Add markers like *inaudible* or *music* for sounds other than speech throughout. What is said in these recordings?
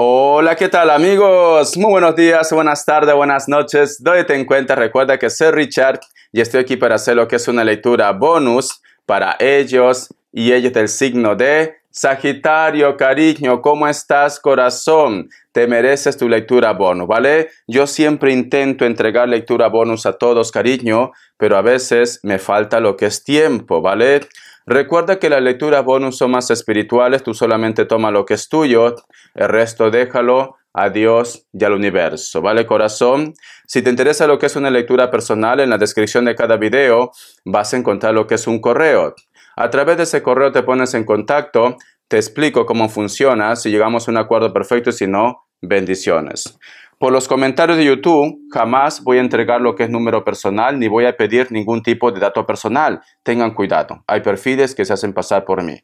Hola, ¿qué tal amigos? Muy buenos días, buenas tardes, buenas noches. Doy en cuenta recuerda que soy Richard y estoy aquí para hacer lo que es una lectura bonus para ellos y ellos del signo de Sagitario, cariño, ¿cómo estás, corazón? Te mereces tu lectura bonus, ¿vale? Yo siempre intento entregar lectura bonus a todos, cariño, pero a veces me falta lo que es tiempo, ¿vale? Recuerda que las lecturas bonus son más espirituales, tú solamente toma lo que es tuyo, el resto déjalo a Dios y al universo, ¿vale corazón? Si te interesa lo que es una lectura personal, en la descripción de cada video vas a encontrar lo que es un correo. A través de ese correo te pones en contacto, te explico cómo funciona, si llegamos a un acuerdo perfecto y si no, bendiciones. Por los comentarios de YouTube, jamás voy a entregar lo que es número personal ni voy a pedir ningún tipo de dato personal. Tengan cuidado, hay perfiles que se hacen pasar por mí.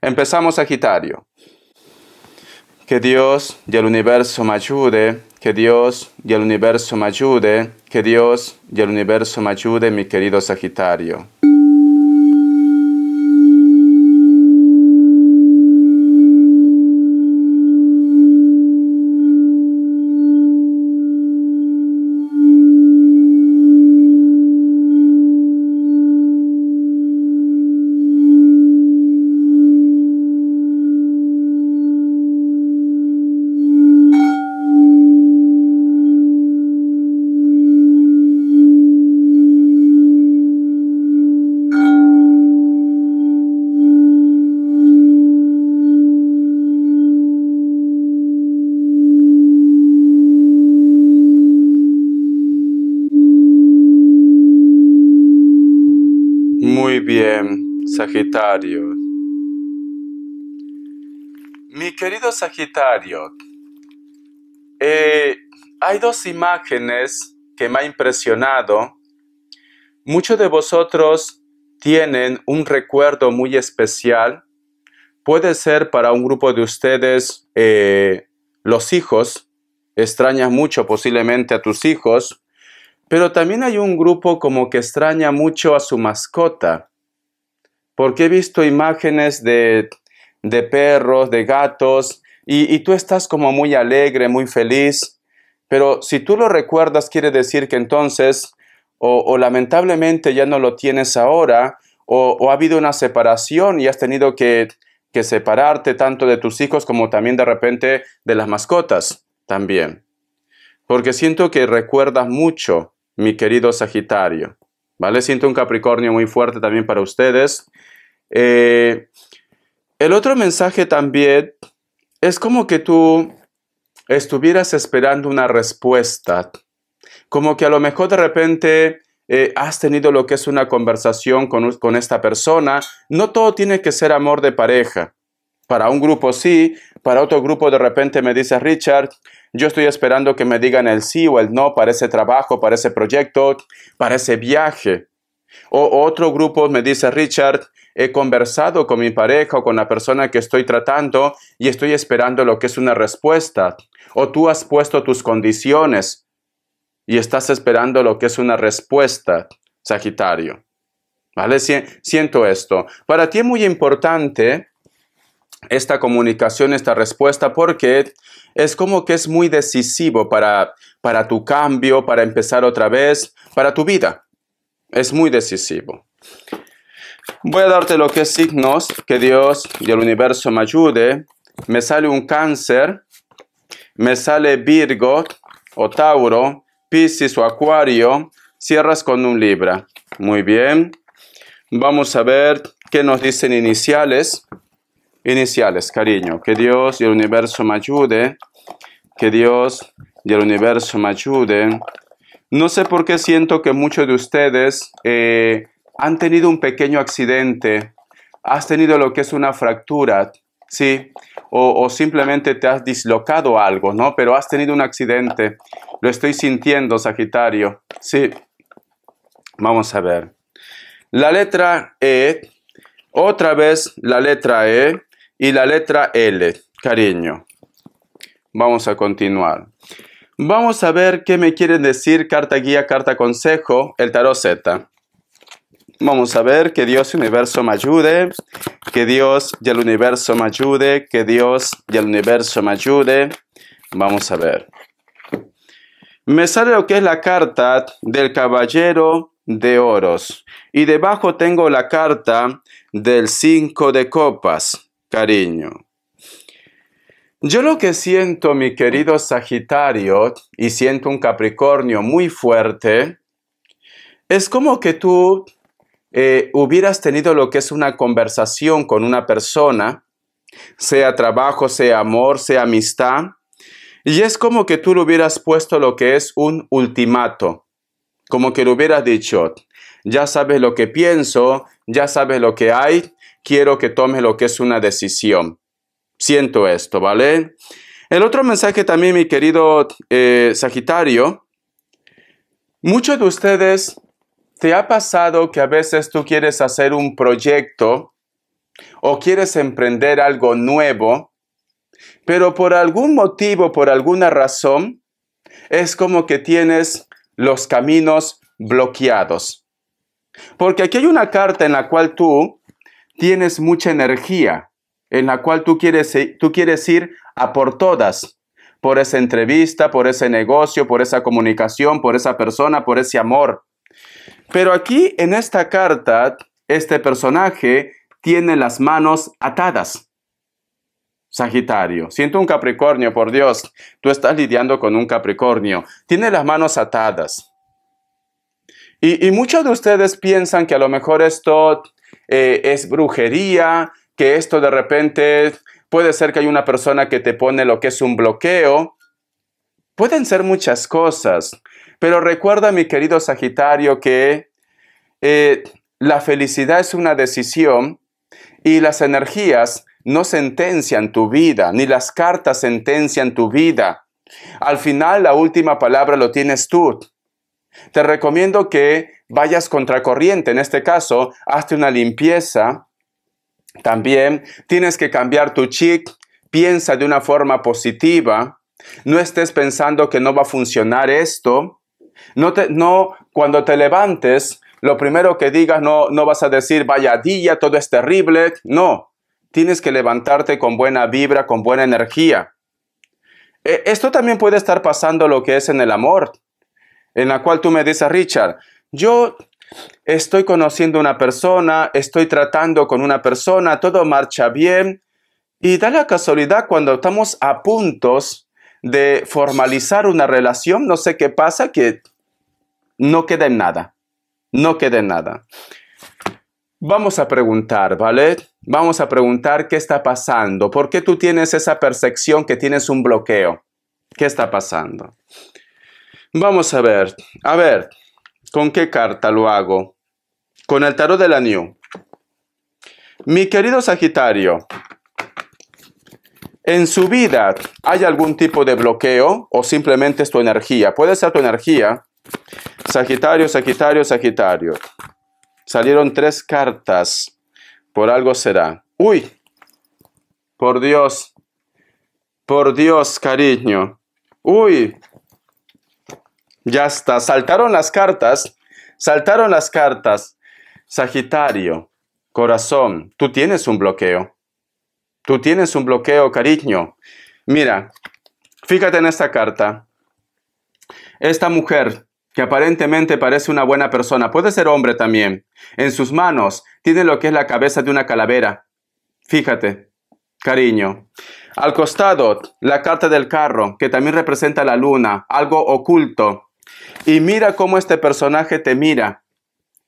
Empezamos Sagitario. Que Dios y el universo me ayude, que Dios y el universo me ayude, que Dios y el universo me ayude, mi querido Sagitario. Mi querido Sagitario, eh, hay dos imágenes que me ha impresionado. Muchos de vosotros tienen un recuerdo muy especial. Puede ser para un grupo de ustedes eh, los hijos. Extrañas mucho posiblemente a tus hijos. Pero también hay un grupo como que extraña mucho a su mascota porque he visto imágenes de, perros, de gatos, y, tú estás como muy alegre, muy feliz, pero si tú lo recuerdas quiere decir que entonces o, lamentablemente ya no lo tienes ahora, o, ha habido una separación y has tenido que, que separarte tanto de tus hijos como también de repente de las mascotas también. Porque siento que recuerdas mucho, mi querido Sagitario. ¿vale? Siento un Capricornio muy fuerte también para ustedes. Eh, el otro mensaje también es como que tú estuvieras esperando una respuesta, como que a lo mejor de repente eh, has tenido lo que es una conversación con, con esta persona. No todo tiene que ser amor de pareja. Para un grupo sí, para otro grupo de repente me dice Richard, yo estoy esperando que me digan el sí o el no para ese trabajo, para ese proyecto, para ese viaje. O otro grupo me dice, Richard, he conversado con mi pareja o con la persona que estoy tratando y estoy esperando lo que es una respuesta. O tú has puesto tus condiciones y estás esperando lo que es una respuesta, Sagitario. ¿Vale? Siento esto. Para ti es muy importante esta comunicación, esta respuesta, porque es como que es muy decisivo para, para tu cambio, para empezar otra vez, para tu vida. Es muy decisivo. Voy a darte lo que signos, que Dios y el universo me ayude. Me sale un cáncer, me sale Virgo o Tauro, Piscis o Acuario, cierras con un Libra. Muy bien. Vamos a ver qué nos dicen iniciales iniciales, cariño. Que Dios y el universo me ayude. Que Dios y el universo me ayude. No sé por qué siento que muchos de ustedes eh, han tenido un pequeño accidente, has tenido lo que es una fractura, ¿sí? o, simplemente te has dislocado algo, ¿no? Pero has tenido un accidente. Lo estoy sintiendo, Sagitario. Sí. Vamos a ver. La letra E, otra vez la letra E, y la letra L, cariño. Vamos a continuar. Vamos a ver qué me quieren decir carta guía, carta consejo, el tarot Z. Vamos a ver que Dios y el universo me ayude, que Dios y el universo me ayude, que Dios y el universo me ayude. Vamos a ver. Me sale lo que es la carta del caballero de oros y debajo tengo la carta del cinco de copas cariño. Yo lo que siento, mi querido Sagitario, y siento un Capricornio muy fuerte, es como que tú eh, hubieras tenido lo que es una conversación con una persona, sea trabajo, sea amor, sea amistad, y es como que tú le hubieras puesto lo que es un ultimato, como que le hubieras dicho, ya sabes lo que pienso, ya sabes lo que hay, quiero que tome lo que es una decisión. Siento esto, ¿vale? El otro mensaje también, mi querido eh, Sagitario, muchos de ustedes te ha pasado que a veces tú quieres hacer un proyecto o quieres emprender algo nuevo, pero por algún motivo, por alguna razón, es como que tienes los caminos bloqueados. Porque aquí hay una carta en la cual tú tienes mucha energía en la cual tú quieres, eh, tú quieres ir a por todas, por esa entrevista, por ese negocio, por esa comunicación, por esa persona, por ese amor. Pero aquí en esta carta, este personaje tiene las manos atadas. Sagitario, siento un Capricornio, por Dios, tú estás lidiando con un Capricornio, tiene las manos atadas. Y, y muchos de ustedes piensan que a lo mejor esto eh, es brujería, que esto de repente puede ser que hay una persona que te pone lo que es un bloqueo. Pueden ser muchas cosas, pero recuerda mi querido Sagitario que eh, la felicidad es una decisión y las energías no sentencian tu vida, ni las cartas sentencian tu vida. Al final la última palabra lo tienes tú. Te recomiendo que vayas contracorriente, en este caso, hazte una limpieza. También tienes que cambiar tu chip, piensa de una forma positiva, no estés pensando que no va a funcionar esto. No, te, no cuando te levantes, lo primero que digas no, no vas a decir vaya día, todo es terrible. No, tienes que levantarte con buena vibra, con buena energía. E, esto también puede estar pasando lo que es en el amor en la cual tú me dices, Richard, yo estoy conociendo una persona, estoy tratando con una persona, todo marcha bien. Y da la casualidad cuando estamos a puntos de formalizar una relación, no sé qué pasa, que no queda en nada. No queda nada. Vamos a preguntar, ¿vale? Vamos a preguntar qué está pasando, por qué tú tienes esa percepción que tienes un bloqueo. ¿Qué está pasando? Vamos a ver, a ver, ¿con qué carta lo hago? Con el tarot de la New. Mi querido Sagitario, en su vida hay algún tipo de bloqueo o simplemente es tu energía. Puede ser tu energía. Sagitario, Sagitario, Sagitario. Salieron tres cartas. Por algo será. Uy, por Dios. Por Dios, cariño. Uy, ya está, saltaron las cartas, saltaron las cartas. Sagitario, corazón, tú tienes un bloqueo. Tú tienes un bloqueo, cariño. Mira, fíjate en esta carta. Esta mujer que aparentemente parece una buena persona, puede ser hombre también. En sus manos tiene lo que es la cabeza de una calavera. Fíjate, cariño. Al costado, la carta del carro, que también representa la luna, algo oculto, y mira cómo este personaje te mira,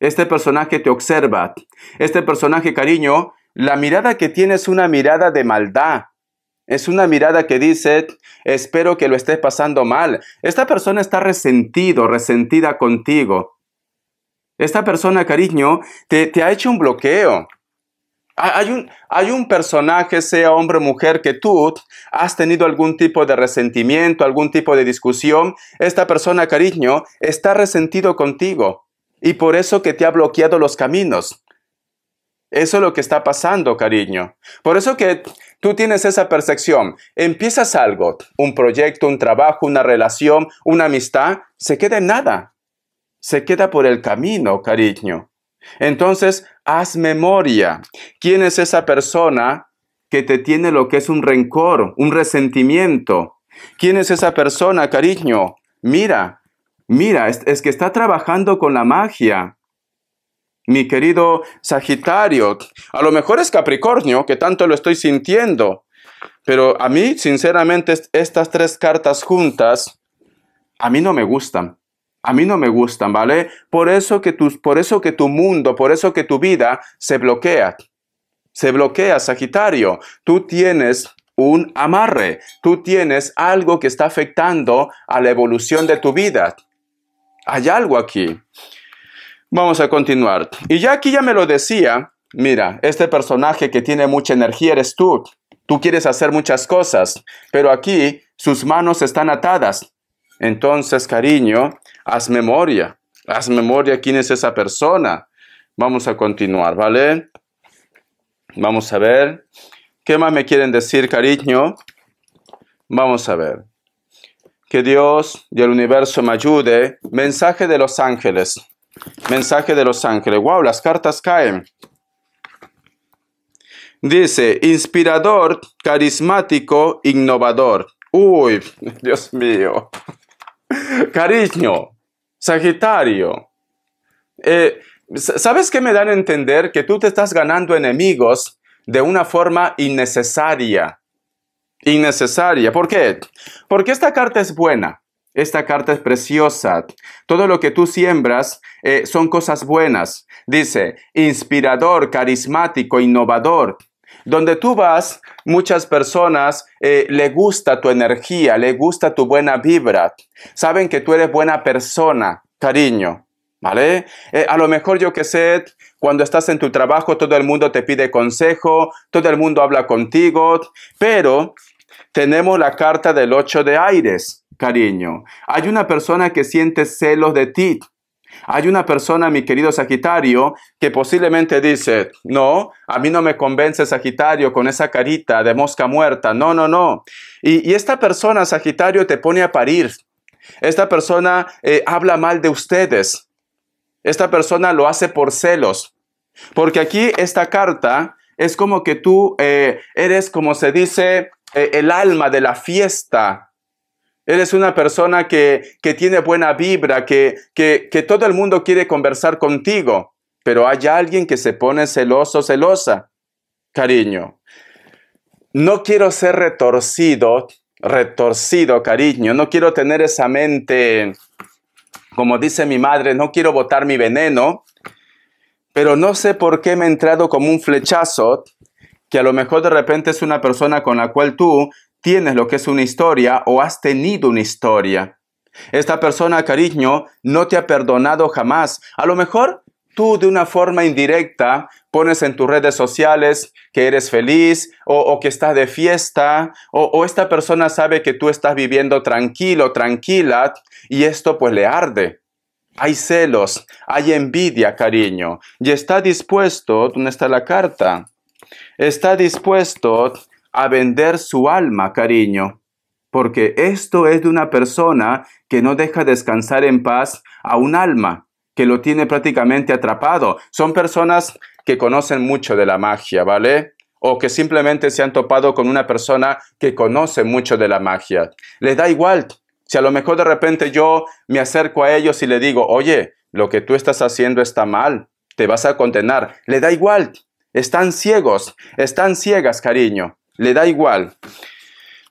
este personaje te observa, este personaje, cariño, la mirada que tiene es una mirada de maldad. Es una mirada que dice, espero que lo estés pasando mal. Esta persona está resentido, resentida contigo. Esta persona, cariño, te ha hecho un bloqueo. Hay un, hay un personaje, sea hombre o mujer, que tú has tenido algún tipo de resentimiento, algún tipo de discusión. Esta persona, cariño, está resentido contigo y por eso que te ha bloqueado los caminos. Eso es lo que está pasando, cariño. Por eso que tú tienes esa percepción. Empiezas algo, un proyecto, un trabajo, una relación, una amistad, se queda en nada. Se queda por el camino, cariño. Entonces, haz memoria. ¿Quién es esa persona que te tiene lo que es un rencor, un resentimiento? ¿Quién es esa persona, cariño? Mira, mira, es, que está trabajando con la magia. Mi querido Sagitario, a lo mejor es Capricornio, que tanto lo estoy sintiendo, pero a mí, sinceramente, estas tres cartas juntas, a mí no me gustan. A mí no me gustan, ¿vale? Por eso que por eso que tu mundo, por eso que tu vida se bloquea. Se bloquea, Sagitario. Tú tienes un amarre. Tú tienes algo que está afectando a la evolución de tu vida. Hay algo aquí. Vamos a continuar. Y ya aquí ya me lo decía, mira, este personaje que tiene mucha energía eres tú. Tú quieres hacer muchas cosas, pero aquí sus manos están atadas. Entonces, cariño, Haz memoria, haz memoria quién es esa persona. Vamos a continuar, ¿vale? Vamos a ver. ¿Qué más me quieren decir, cariño? Vamos a ver. Que Dios y el universo me ayude. Mensaje de los ángeles. Mensaje de los ángeles. ¡Wow! Las cartas caen. Dice, inspirador, carismático, innovador. Uy, *laughs* Dios mío. Cariño, Sagitario, eh, ¿sabes qué me dan a entender? Que tú te estás ganando enemigos de una forma innecesaria. Innecesaria. ¿Por qué? Porque esta carta es buena. Esta carta es preciosa. Todo lo que tú siembras eh, son cosas buenas. Dice, inspirador, carismático, innovador. Donde tú vas, muchas personas eh, le gusta tu energía, le gusta tu buena vibra. Saben que tú eres buena persona, cariño. ¿Vale? Eh, a lo mejor yo que sé, cuando estás en tu trabajo todo el mundo te pide consejo, todo el mundo habla contigo, pero tenemos la carta del ocho de aires, cariño. Hay una persona que siente celos de ti, hay una persona, mi querido Sagitario, que posiblemente dice, no, a mí no me convence Sagitario con esa carita de mosca muerta, no, no, no. Y, esta persona, Sagitario, te pone a parir. Esta persona eh, habla mal de ustedes. Esta persona lo hace por celos. Porque aquí esta carta es como que tú eh, eres, como se dice, eh, el alma de la fiesta Eres una persona que, tiene buena vibra, que, todo el mundo quiere conversar contigo, pero hay alguien que se pone celoso, celosa. Cariño, no quiero ser retorcido, retorcido, cariño, no quiero tener esa mente, como dice mi madre, no quiero botar mi veneno, pero no sé por qué me he entrado como un flechazo, que a lo mejor de repente es una persona con la cual tú tienes lo que es una historia o has tenido una historia. Esta persona, cariño, no te ha perdonado jamás. A lo mejor tú de una forma indirecta pones en tus redes sociales que eres feliz o, que estás de fiesta o, o, esta persona sabe que tú estás viviendo tranquilo, tranquila y esto pues le arde. Hay celos, hay envidia, cariño. Y está dispuesto, ¿dónde está la carta? Está dispuesto a vender su alma, cariño, porque esto es de una persona que no deja descansar en paz a un alma que lo tiene prácticamente atrapado. Son personas que conocen mucho de la magia, ¿vale? o que simplemente se han topado con una persona que conoce mucho de la magia. Le da igual si a lo mejor de repente yo me acerco a ellos y le digo, oye, lo que tú estás haciendo está mal, te vas a condenar. Le da igual, están ciegos, están ciegas, cariño. Le da igual.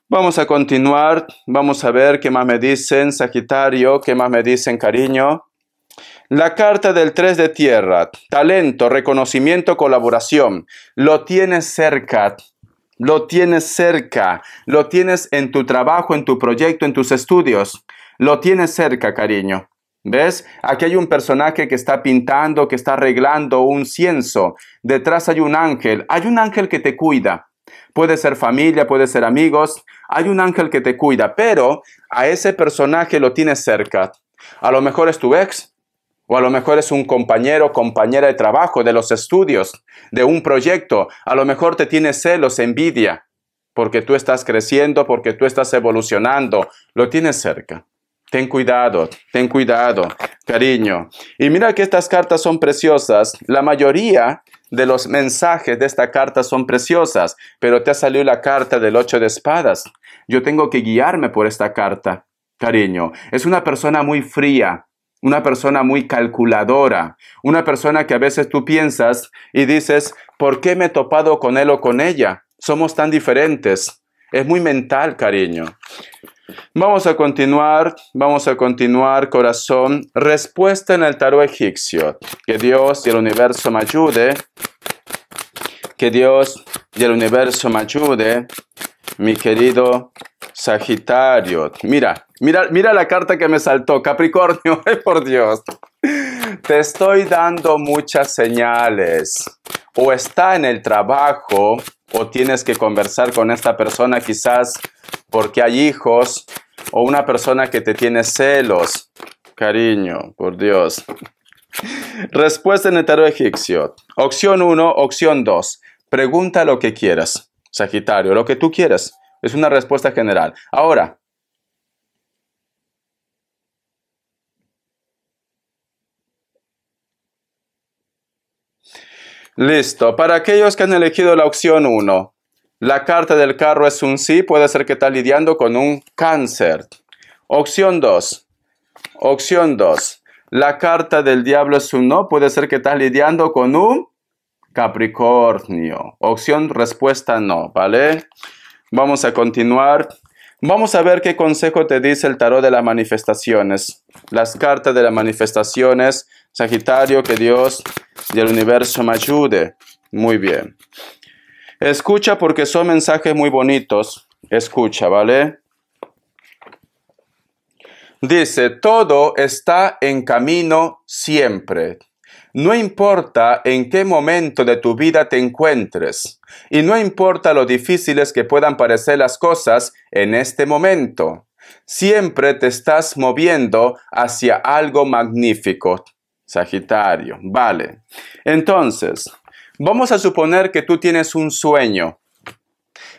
Vamos a continuar. Vamos a ver qué más me dicen, Sagitario, qué más me dicen, cariño. La carta del 3 de tierra. Talento, reconocimiento, colaboración. Lo tienes cerca. Lo tienes cerca. Lo tienes en tu trabajo, en tu proyecto, en tus estudios. Lo tienes cerca, cariño. ¿Ves? Aquí hay un personaje que está pintando, que está arreglando un cienso. Detrás hay un ángel. Hay un ángel que te cuida puede ser familia, puede ser amigos, hay un ángel que te cuida, pero a ese personaje lo tienes cerca. A lo mejor es tu ex, o a lo mejor es un compañero, compañera de trabajo, de los estudios, de un proyecto. A lo mejor te tiene celos, envidia, porque tú estás creciendo, porque tú estás evolucionando. Lo tienes cerca. Ten cuidado, ten cuidado, cariño. Y mira que estas cartas son preciosas. La mayoría de los mensajes de esta carta son preciosas, pero te ha salido la carta del ocho de espadas. Yo tengo que guiarme por esta carta, cariño. Es una persona muy fría, una persona muy calculadora, una persona que a veces tú piensas y dices, ¿por qué me he topado con él o con ella? Somos tan diferentes. Es muy mental, cariño. Vamos a continuar, vamos a continuar, corazón. Respuesta en el tarot egipcio. Que Dios y el universo me ayude. Que Dios y el universo me ayude, mi querido Sagitario. Mira, mira, mira la carta que me saltó, Capricornio, *laughs* ay por Dios. Te estoy dando muchas señales. O está en el trabajo, o tienes que conversar con esta persona quizás porque hay hijos o una persona que te tiene celos. Cariño, por Dios. Respuesta en el egipcio. Opción 1, opción 2. Pregunta lo que quieras, Sagitario, lo que tú quieras. Es una respuesta general. Ahora, Listo. Para aquellos que han elegido la opción 1, la carta del carro es un sí, puede ser que está lidiando con un cáncer. Opción 2. Opción 2. La carta del diablo es un no, puede ser que estás lidiando con un Capricornio. Opción respuesta no, ¿vale? Vamos a continuar. Vamos a ver qué consejo te dice el tarot de las manifestaciones. Las cartas de las manifestaciones Sagitario, que Dios y el universo me ayude. Muy bien. Escucha porque son mensajes muy bonitos. Escucha, ¿vale? Dice, todo está en camino siempre. No importa en qué momento de tu vida te encuentres, y no importa lo difíciles que puedan parecer las cosas en este momento, siempre te estás moviendo hacia algo magnífico. Sagitario, vale. Entonces, vamos a suponer que tú tienes un sueño.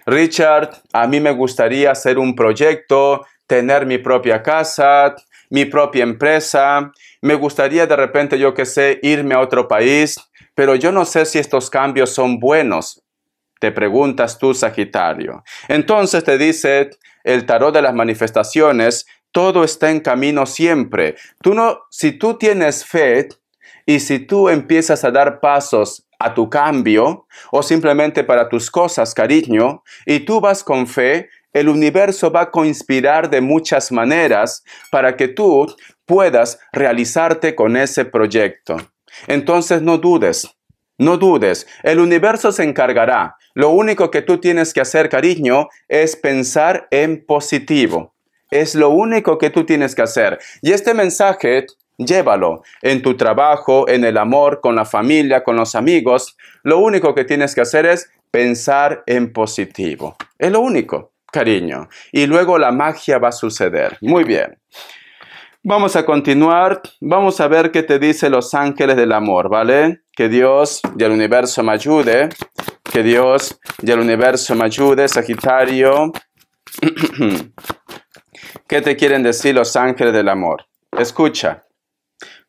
Richard, a mí me gustaría hacer un proyecto, tener mi propia casa, mi propia empresa, me gustaría de repente, yo qué sé, irme a otro país, pero yo no sé si estos cambios son buenos. Te preguntas tú, Sagitario. Entonces te dice el tarot de las manifestaciones todo está en camino siempre. Tú no, si tú tienes fe y si tú empiezas a dar pasos a tu cambio o simplemente para tus cosas, cariño, y tú vas con fe, el universo va a conspirar de muchas maneras para que tú puedas realizarte con ese proyecto. Entonces no dudes, no dudes, el universo se encargará. Lo único que tú tienes que hacer, cariño, es pensar en positivo. Es lo único que tú tienes que hacer. Y este mensaje, llévalo en tu trabajo, en el amor, con la familia, con los amigos. Lo único que tienes que hacer es pensar en positivo. Es lo único, cariño. Y luego la magia va a suceder. Muy bien. Vamos a continuar, vamos a ver qué te dice los ángeles del amor, ¿vale? Que Dios y el universo me ayude, que Dios y el universo me ayude, Sagitario. *clears throat* ¿Qué te quieren decir los ángeles del amor? Escucha.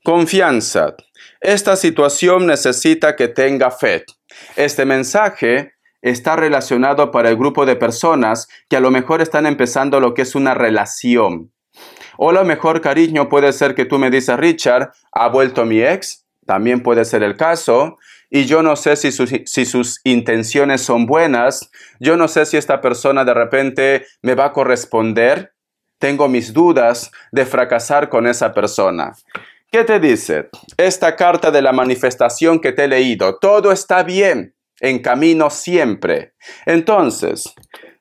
Confianza. Esta situación necesita que tenga fe. Este mensaje está relacionado para el grupo de personas que a lo mejor están empezando lo que es una relación. O lo mejor cariño puede ser que tú me dices, Richard, ha vuelto mi ex, también puede ser el caso, y yo no sé si sus, intenciones son buenas, yo no sé si esta persona de repente me va a corresponder, tengo mis dudas de fracasar con esa persona. ¿Qué te dice esta carta de la manifestación que te he leído? Todo está bien, en camino siempre. Entonces,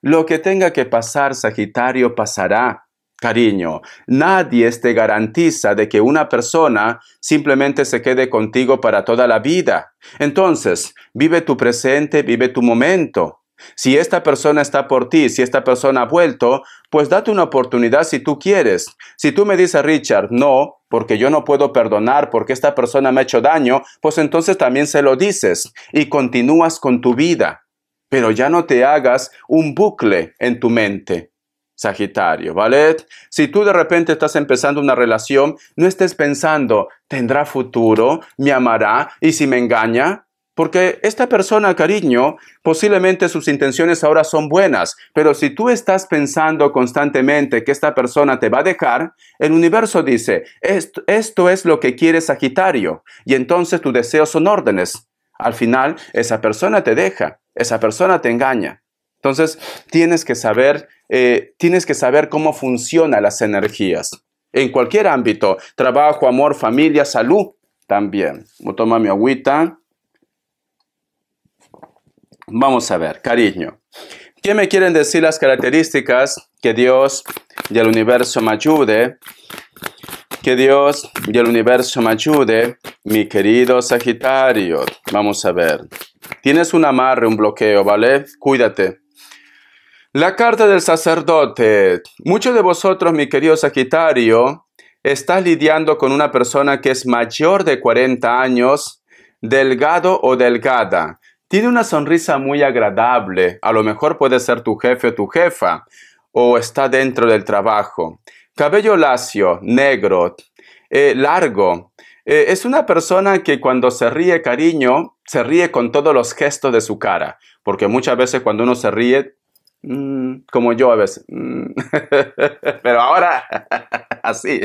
lo que tenga que pasar, Sagitario, pasará. Cariño, nadie te garantiza de que una persona simplemente se quede contigo para toda la vida. Entonces, vive tu presente, vive tu momento. Si esta persona está por ti, si esta persona ha vuelto, pues date una oportunidad si tú quieres. Si tú me dices, Richard, no, porque yo no puedo perdonar, porque esta persona me ha hecho daño, pues entonces también se lo dices y continúas con tu vida. Pero ya no te hagas un bucle en tu mente. Sagitario, ¿vale? Si tú de repente estás empezando una relación, no estés pensando, ¿tendrá futuro? ¿Me amará? ¿Y si me engaña? Porque esta persona, cariño, posiblemente sus intenciones ahora son buenas, pero si tú estás pensando constantemente que esta persona te va a dejar, el universo dice, esto, es lo que quiere Sagitario, y entonces tus deseos son órdenes. Al final, esa persona te deja, esa persona te engaña. Entonces, tienes que saber, eh, tienes que saber cómo funcionan las energías. En cualquier ámbito, trabajo, amor, familia, salud, también. Toma mi agüita. Vamos a ver, cariño. ¿Qué me quieren decir las características que Dios y el universo me ayude? Que Dios y el universo me ayude, mi querido Sagitario. Vamos a ver. Tienes un amarre, un bloqueo, ¿vale? Cuídate. La carta del sacerdote. Muchos de vosotros, mi querido Sagitario, estás lidiando con una persona que es mayor de 40 años, delgado o delgada tiene una sonrisa muy agradable, a lo mejor puede ser tu jefe o tu jefa, o está dentro del trabajo. Cabello lacio, negro, eh, largo. Eh, es una persona que cuando se ríe, cariño, se ríe con todos los gestos de su cara, porque muchas veces cuando uno se ríe, mm, como yo a veces, mm, *laughs* pero ahora *laughs* así.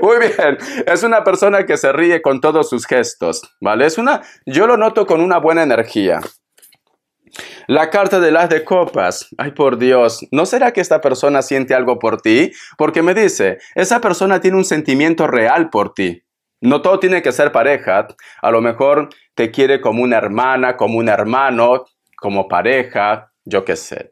Muy bien, es una persona que se ríe con todos sus gestos, ¿vale? Es una, yo lo noto con una buena energía. La carta de las de copas. Ay, por Dios, ¿no será que esta persona siente algo por ti? Porque me dice, esa persona tiene un sentimiento real por ti. No todo tiene que ser pareja. A lo mejor te quiere como una hermana, como un hermano, como pareja, yo qué sé.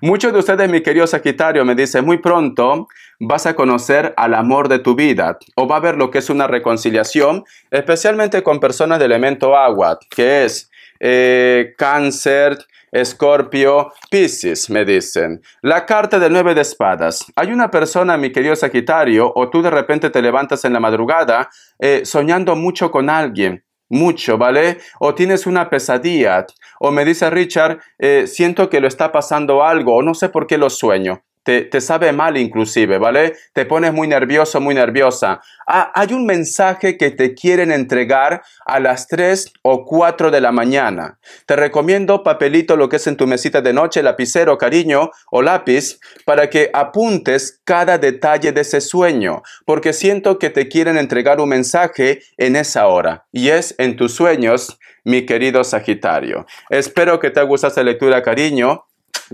Muchos de ustedes, mi querido Sagitario, me dicen, muy pronto vas a conocer al amor de tu vida o va a ver lo que es una reconciliación, especialmente con personas de elemento agua, que es eh, cáncer, escorpio, piscis, me dicen. La carta del nueve de espadas. Hay una persona, mi querido Sagitario, o tú de repente te levantas en la madrugada eh, soñando mucho con alguien mucho, ¿vale? O tienes una pesadilla, o me dice Richard, eh, siento que lo está pasando algo, o no sé por qué lo sueño. Te, sabe mal inclusive, ¿vale? Te pones muy nervioso, muy nerviosa. Ah, hay un mensaje que te quieren entregar a las 3 o 4 de la mañana. Te recomiendo papelito, lo que es en tu mesita de noche, lapicero, cariño o lápiz, para que apuntes cada detalle de ese sueño, porque siento que te quieren entregar un mensaje en esa hora. Y es en tus sueños, mi querido Sagitario. Espero que te gustado esta lectura, cariño.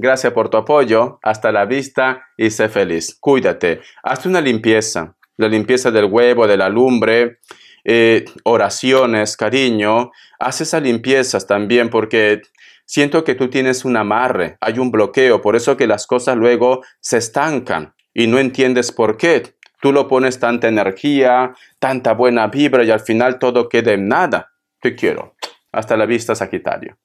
Gracias por tu apoyo. Hasta la vista y sé feliz. Cuídate. Hazte una limpieza. La limpieza del huevo, de la lumbre. Eh, oraciones, cariño. Haz esas limpiezas también porque siento que tú tienes un amarre, hay un bloqueo, por eso que las cosas luego se estancan y no entiendes por qué. Tú lo pones tanta energía, tanta buena vibra y al final todo queda en nada. Te quiero. Hasta la vista, Sagitario.